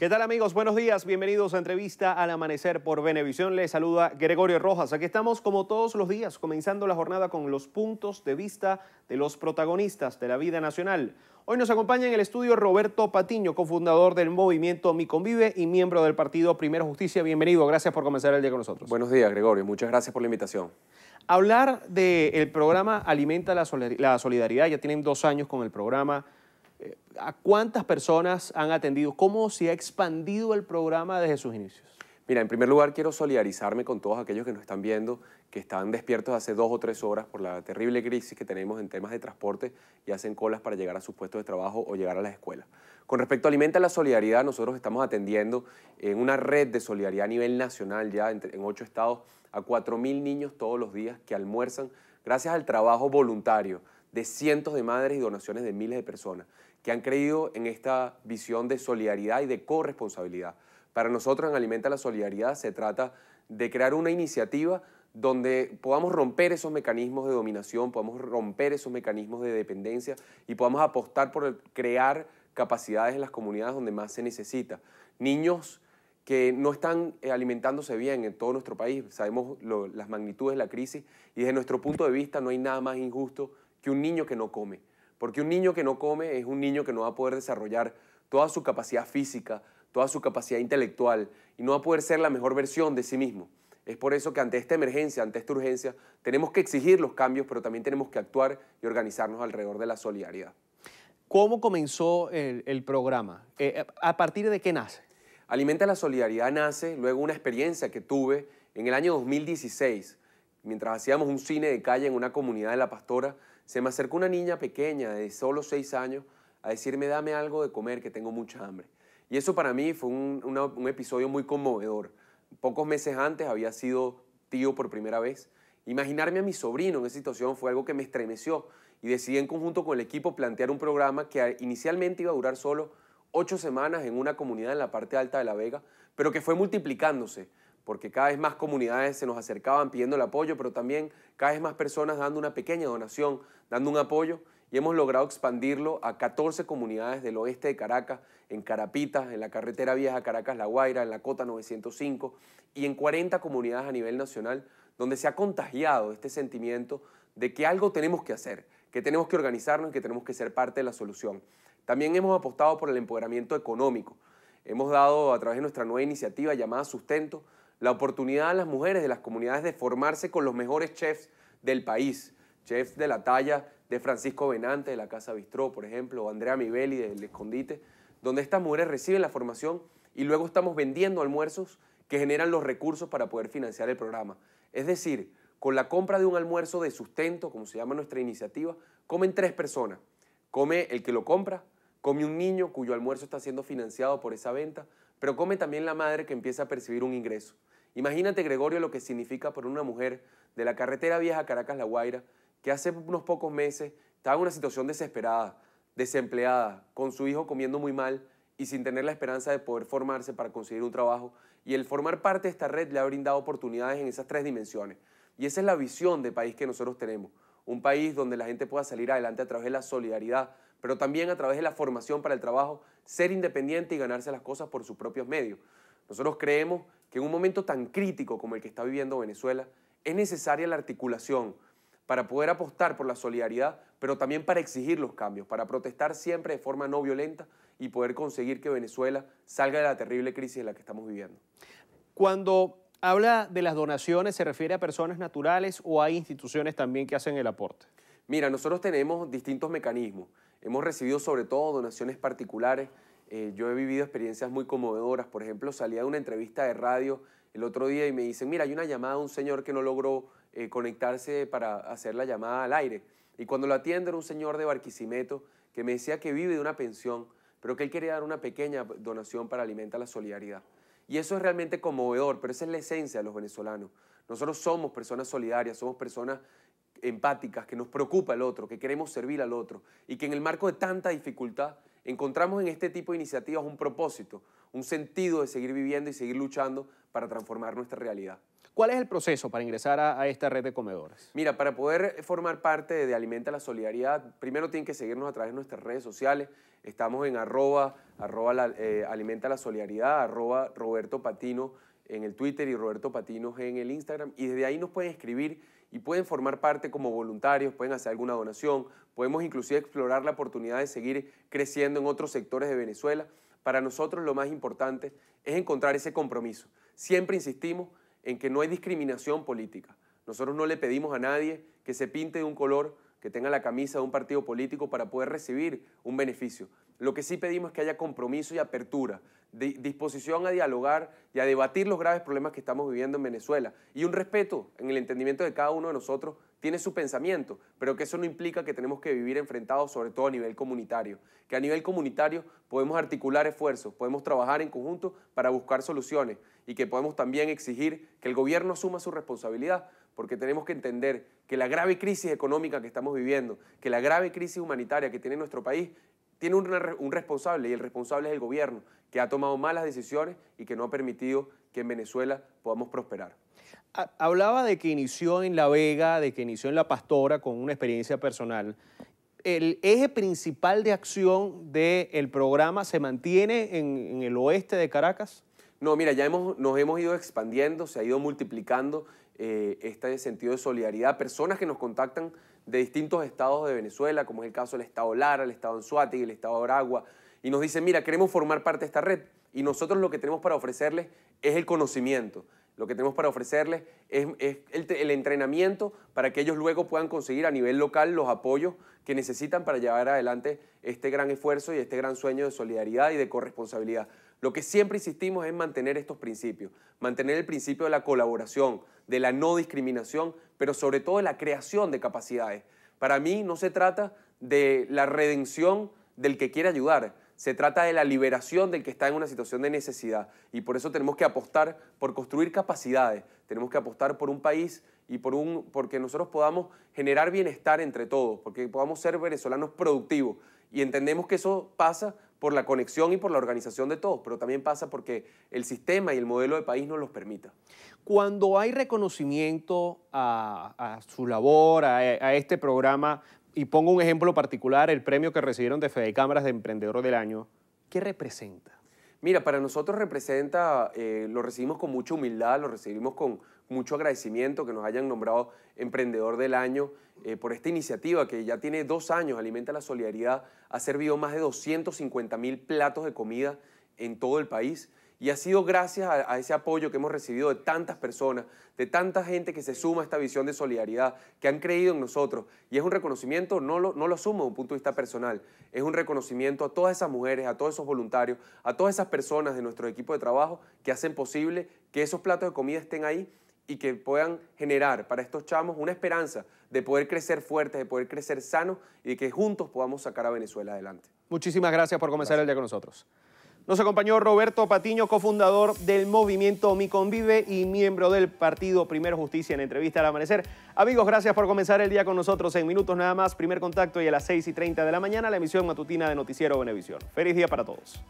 ¿Qué tal amigos? Buenos días, bienvenidos a entrevista al amanecer por Venevisión. Les saluda Gregorio Rojas. Aquí estamos como todos los días, comenzando la jornada con los puntos de vista de los protagonistas de la vida nacional. Hoy nos acompaña en el estudio Roberto Patiño, cofundador del movimiento Mi Convive y miembro del partido Primera Justicia. Bienvenido, gracias por comenzar el día con nosotros. Buenos días, Gregorio, muchas gracias por la invitación. Hablar del programa Alimenta la Solidaridad, ya tienen dos años con el programa eh, ¿A cuántas personas han atendido? ¿Cómo se ha expandido el programa desde sus inicios? Mira, en primer lugar quiero solidarizarme con todos aquellos que nos están viendo, que están despiertos hace dos o tres horas por la terrible crisis que tenemos en temas de transporte y hacen colas para llegar a sus puestos de trabajo o llegar a las escuelas. Con respecto a Alimenta la Solidaridad, nosotros estamos atendiendo en una red de solidaridad a nivel nacional, ya en, ocho estados, a 4.000 niños todos los días que almuerzan gracias al trabajo voluntario de cientos de madres y donaciones de miles de personas que han creído en esta visión de solidaridad y de corresponsabilidad. Para nosotros en Alimenta la Solidaridad se trata de crear una iniciativa donde podamos romper esos mecanismos de dominación, podamos romper esos mecanismos de dependencia y podamos apostar por crear capacidades en las comunidades donde más se necesita. Niños que no están eh, alimentándose bien en todo nuestro país, sabemos las magnitudes de la crisis y desde nuestro punto de vista no hay nada más injusto que un niño que no come. Porque un niño que no come es un niño que no va a poder desarrollar toda su capacidad física, toda su capacidad intelectual y no va a poder ser la mejor versión de sí mismo. Es por eso que ante esta emergencia, ante esta urgencia, tenemos que exigir los cambios, pero también tenemos que actuar y organizarnos alrededor de la solidaridad. ¿Cómo comenzó el, programa? Eh, eh, ¿A partir de qué nace? Alimenta la Solidaridad nace luego una experiencia que tuve en el año 2016, mientras hacíamos un cine de calle en una comunidad de La Pastora, se me acercó una niña pequeña de solo seis años a decirme dame algo de comer que tengo mucha hambre. Y eso para mí fue un, un episodio muy conmovedor. Pocos meses antes había sido tío por primera vez. Imaginarme a mi sobrino en esa situación fue algo que me estremeció y decidí en conjunto con el equipo plantear un programa que inicialmente iba a durar solo ocho semanas en una comunidad en la parte alta de La Vega, pero que fue multiplicándose porque cada vez más comunidades se nos acercaban pidiendo el apoyo, pero también cada vez más personas dando una pequeña donación, dando un apoyo, y hemos logrado expandirlo a 14 comunidades del oeste de Caracas, en Carapitas, en la carretera vieja Caracas-La Guaira, en la Cota 905, y en 40 comunidades a nivel nacional, donde se ha contagiado este sentimiento de que algo tenemos que hacer, que tenemos que organizarnos y que tenemos que ser parte de la solución. También hemos apostado por el empoderamiento económico. Hemos dado a través de nuestra nueva iniciativa llamada Sustento, la oportunidad a las mujeres de las comunidades de formarse con los mejores chefs del país, chefs de la talla de Francisco Benante de la Casa Bistró, por ejemplo, o Andrea Mibeli del Escondite, donde estas mujeres reciben la formación y luego estamos vendiendo almuerzos que generan los recursos para poder financiar el programa. Es decir, con la compra de un almuerzo de sustento, como se llama nuestra iniciativa, comen tres personas. Come el que lo compra, come un niño cuyo almuerzo está siendo financiado por esa venta, pero come también la madre que empieza a percibir un ingreso. Imagínate, Gregorio, lo que significa para una mujer de la carretera vieja Caracas-La Guaira, que hace unos pocos meses estaba en una situación desesperada, desempleada, con su hijo comiendo muy mal y sin tener la esperanza de poder formarse para conseguir un trabajo. Y el formar parte de esta red le ha brindado oportunidades en esas tres dimensiones. Y esa es la visión de país que nosotros tenemos. Un país donde la gente pueda salir adelante a través de la solidaridad, pero también a través de la formación para el trabajo, ser independiente y ganarse las cosas por sus propios medios. Nosotros creemos que en un momento tan crítico como el que está viviendo Venezuela, es necesaria la articulación para poder apostar por la solidaridad, pero también para exigir los cambios, para protestar siempre de forma no violenta y poder conseguir que Venezuela salga de la terrible crisis en la que estamos viviendo. Cuando habla de las donaciones, ¿se refiere a personas naturales o hay instituciones también que hacen el aporte? Mira, nosotros tenemos distintos mecanismos. Hemos recibido sobre todo donaciones particulares eh, yo he vivido experiencias muy conmovedoras. Por ejemplo, salía de una entrevista de radio el otro día y me dicen, mira, hay una llamada de un señor que no logró eh, conectarse para hacer la llamada al aire. Y cuando lo atiendo era un señor de Barquisimeto que me decía que vive de una pensión, pero que él quería dar una pequeña donación para alimentar la Solidaridad. Y eso es realmente conmovedor, pero esa es la esencia de los venezolanos. Nosotros somos personas solidarias, somos personas empáticas, que nos preocupa el otro, que queremos servir al otro y que en el marco de tanta dificultad encontramos en este tipo de iniciativas un propósito, un sentido de seguir viviendo y seguir luchando para transformar nuestra realidad. ¿Cuál es el proceso para ingresar a, esta red de comedores? Mira, para poder formar parte de Alimenta la Solidaridad, primero tienen que seguirnos a través de nuestras redes sociales. Estamos en arroba, arroba eh, Alimenta la Solidaridad, arroba Roberto Patino en el Twitter y Roberto Patino en el Instagram. Y desde ahí nos pueden escribir y pueden formar parte como voluntarios, pueden hacer alguna donación, podemos inclusive explorar la oportunidad de seguir creciendo en otros sectores de Venezuela. Para nosotros lo más importante es encontrar ese compromiso. Siempre insistimos en que no hay discriminación política. Nosotros no le pedimos a nadie que se pinte de un color, que tenga la camisa de un partido político para poder recibir un beneficio. Lo que sí pedimos es que haya compromiso y apertura, disposición a dialogar y a debatir los graves problemas que estamos viviendo en Venezuela y un respeto en el entendimiento de cada uno de nosotros tiene su pensamiento, pero que eso no implica que tenemos que vivir enfrentados, sobre todo a nivel comunitario. Que a nivel comunitario podemos articular esfuerzos, podemos trabajar en conjunto para buscar soluciones y que podemos también exigir que el gobierno asuma su responsabilidad, porque tenemos que entender que la grave crisis económica que estamos viviendo, que la grave crisis humanitaria que tiene nuestro país tiene un, responsable y el responsable es el gobierno, que ha tomado malas decisiones y que no ha permitido que en Venezuela podamos prosperar. Hablaba de que inició en La Vega, de que inició en La Pastora con una experiencia personal. ¿El eje principal de acción del programa se mantiene en, el oeste de Caracas? No, mira, ya hemos, nos hemos ido expandiendo, se ha ido multiplicando eh, este sentido de solidaridad. Personas que nos contactan de distintos estados de Venezuela, como es el caso del estado Lara, el estado y el estado Aragua, y nos dicen, mira, queremos formar parte de esta red y nosotros lo que tenemos para ofrecerles es el conocimiento lo que tenemos para ofrecerles es, el, el, entrenamiento para que ellos luego puedan conseguir a nivel local los apoyos que necesitan para llevar adelante este gran esfuerzo y este gran sueño de solidaridad y de corresponsabilidad. Lo que siempre insistimos es mantener estos principios, mantener el principio de la colaboración, de la no discriminación, pero sobre todo de la creación de capacidades. Para mí no se trata de la redención del que quiere ayudar, se trata de la liberación del que está en una situación de necesidad y por eso tenemos que apostar por construir capacidades, tenemos que apostar por un país y por un, porque nosotros podamos generar bienestar entre todos, porque podamos ser venezolanos productivos y entendemos que eso pasa por la conexión y por la organización de todos, pero también pasa porque el sistema y el modelo de país nos los permita. Cuando hay reconocimiento a, su labor, a, este programa, y pongo un ejemplo particular, el premio que recibieron de Fede Cámaras de Emprendedor del Año, ¿qué representa? Mira, para nosotros representa, eh, lo recibimos con mucha humildad, lo recibimos con mucho agradecimiento que nos hayan nombrado Emprendedor del Año eh, por esta iniciativa que ya tiene dos años, Alimenta la Solidaridad, ha servido más de 250 mil platos de comida en todo el país. Y ha sido gracias a, ese apoyo que hemos recibido de tantas personas, de tanta gente que se suma a esta visión de solidaridad, que han creído en nosotros. Y es un reconocimiento, no lo, no asumo desde un punto de vista personal, es un reconocimiento a todas esas mujeres, a todos esos voluntarios, a todas esas personas de nuestro equipo de trabajo que hacen posible que esos platos de comida estén ahí y que puedan generar para estos chamos una esperanza de poder crecer fuertes, de poder crecer sanos y de que juntos podamos sacar a Venezuela adelante. Muchísimas gracias por comenzar el día con nosotros. Nos acompañó Roberto Patiño, cofundador del movimiento Mi Convive y miembro del partido Primero Justicia en entrevista al amanecer. Amigos, gracias por comenzar el día con nosotros en minutos nada más. Primer contacto y a las 6 y 30 de la mañana la emisión matutina de Noticiero Benevisión. Feliz día para todos.